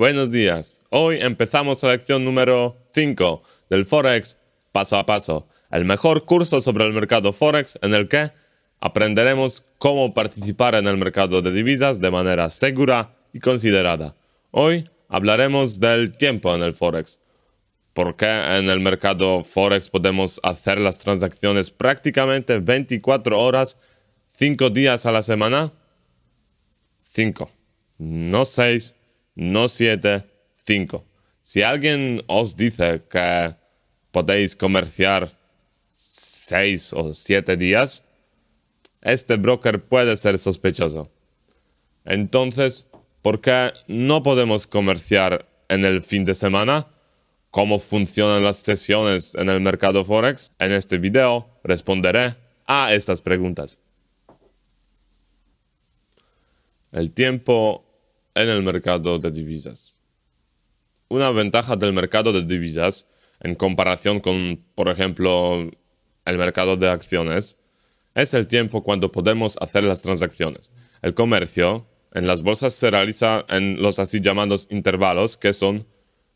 Buenos días. Hoy empezamos la lección número 5 del Forex paso a paso, el mejor curso sobre el mercado Forex en el que aprenderemos cómo participar en el mercado de divisas de manera segura y considerada. Hoy hablaremos del tiempo en el Forex. ¿Por qué en el mercado Forex podemos hacer las transacciones prácticamente 24 horas, 5 días a la semana? 5, no 6 no 7, 5. Si alguien os dice que podéis comerciar 6 o 7 días, este broker puede ser sospechoso. Entonces, ¿por qué no podemos comerciar en el fin de semana? ¿Cómo funcionan las sesiones en el mercado forex? En este video responderé a estas preguntas. El tiempo en el mercado de divisas. Una ventaja del mercado de divisas en comparación con, por ejemplo, el mercado de acciones es el tiempo cuando podemos hacer las transacciones. El comercio en las bolsas se realiza en los así llamados intervalos que son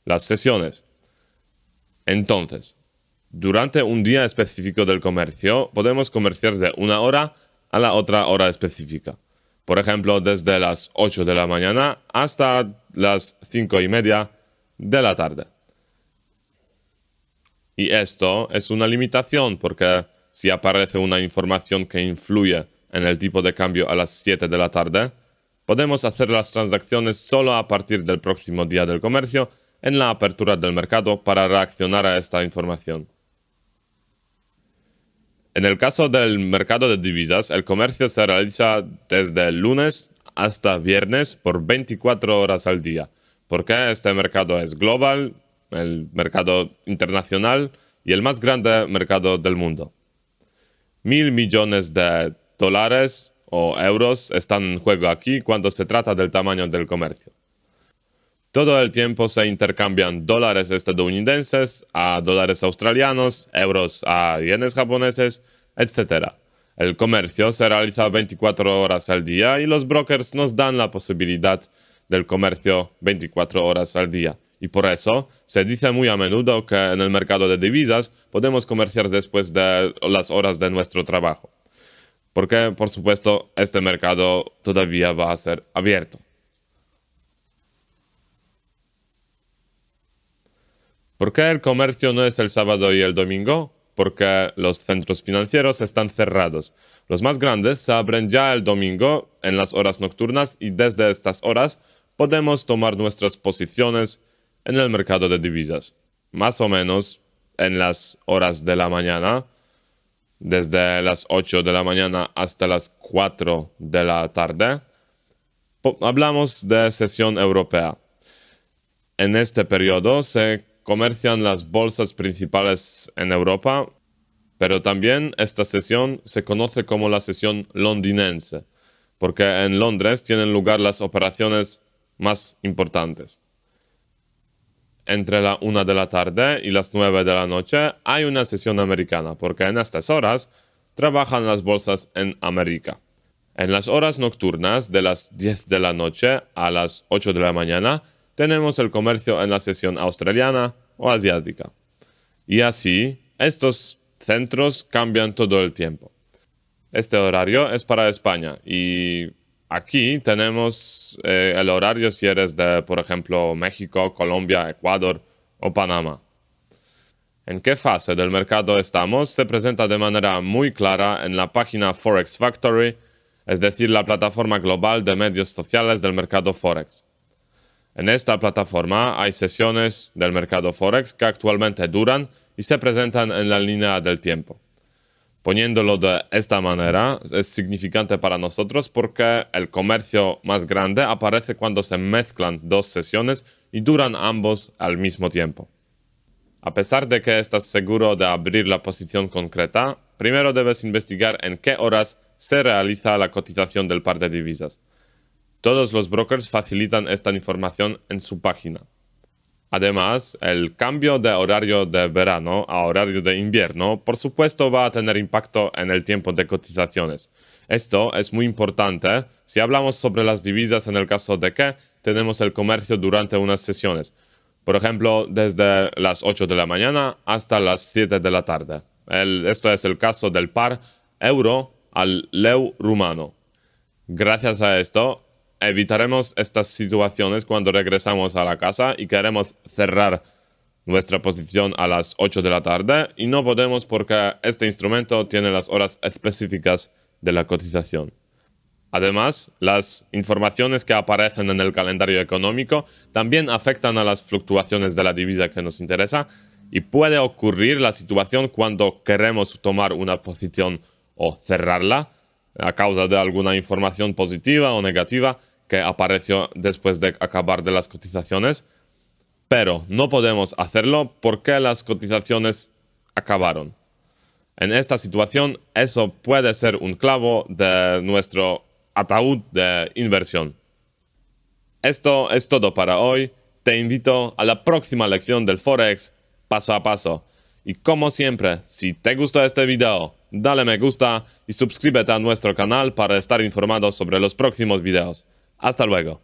las sesiones. Entonces, durante un día específico del comercio podemos comerciar de una hora a la otra hora específica por ejemplo, desde las 8 de la mañana hasta las 5 y media de la tarde. Y esto es una limitación porque si aparece una información que influye en el tipo de cambio a las 7 de la tarde, podemos hacer las transacciones solo a partir del próximo día del comercio en la apertura del mercado para reaccionar a esta información. En el caso del mercado de divisas, el comercio se realiza desde el lunes hasta viernes por 24 horas al día, porque este mercado es global, el mercado internacional y el más grande mercado del mundo. Mil millones de dólares o euros están en juego aquí cuando se trata del tamaño del comercio. Todo el tiempo se intercambian dólares estadounidenses a dólares australianos, euros a yenes japoneses, etc. El comercio se realiza 24 horas al día y los brokers nos dan la posibilidad del comercio 24 horas al día. Y por eso se dice muy a menudo que en el mercado de divisas podemos comerciar después de las horas de nuestro trabajo. Porque, por supuesto, este mercado todavía va a ser abierto. ¿Por qué el comercio no es el sábado y el domingo? Porque los centros financieros están cerrados. Los más grandes se abren ya el domingo en las horas nocturnas y desde estas horas podemos tomar nuestras posiciones en el mercado de divisas. Más o menos en las horas de la mañana, desde las 8 de la mañana hasta las 4 de la tarde, hablamos de sesión europea. En este periodo se comercian las bolsas principales en Europa, pero también esta sesión se conoce como la sesión londinense, porque en Londres tienen lugar las operaciones más importantes. Entre la una de la tarde y las nueve de la noche hay una sesión americana, porque en estas horas trabajan las bolsas en América. En las horas nocturnas de las 10 de la noche a las 8 de la mañana tenemos el comercio en la sesión australiana o asiática. Y así, estos centros cambian todo el tiempo. Este horario es para España y aquí tenemos eh, el horario si eres de, por ejemplo, México, Colombia, Ecuador o Panamá. En qué fase del mercado estamos se presenta de manera muy clara en la página Forex Factory, es decir, la plataforma global de medios sociales del mercado Forex. En esta plataforma hay sesiones del mercado Forex que actualmente duran y se presentan en la línea del tiempo. Poniéndolo de esta manera es significante para nosotros porque el comercio más grande aparece cuando se mezclan dos sesiones y duran ambos al mismo tiempo. A pesar de que estás seguro de abrir la posición concreta, primero debes investigar en qué horas se realiza la cotización del par de divisas. Todos los brokers facilitan esta información en su página. Además, el cambio de horario de verano a horario de invierno, por supuesto, va a tener impacto en el tiempo de cotizaciones. Esto es muy importante si hablamos sobre las divisas en el caso de que tenemos el comercio durante unas sesiones, por ejemplo, desde las 8 de la mañana hasta las 7 de la tarde. esto es el caso del par euro al leu rumano. Gracias a esto, evitaremos estas situaciones cuando regresamos a la casa y queremos cerrar nuestra posición a las 8 de la tarde y no podemos porque este instrumento tiene las horas específicas de la cotización. Además, las informaciones que aparecen en el calendario económico también afectan a las fluctuaciones de la divisa que nos interesa y puede ocurrir la situación cuando queremos tomar una posición o cerrarla a causa de alguna información positiva o negativa que apareció después de acabar de las cotizaciones, pero no podemos hacerlo porque las cotizaciones acabaron. En esta situación, eso puede ser un clavo de nuestro ataúd de inversión. Esto es todo para hoy. Te invito a la próxima lección del Forex paso a paso. Y como siempre, si te gustó este video, dale me gusta y suscríbete a nuestro canal para estar informado sobre los próximos videos. Hasta luego.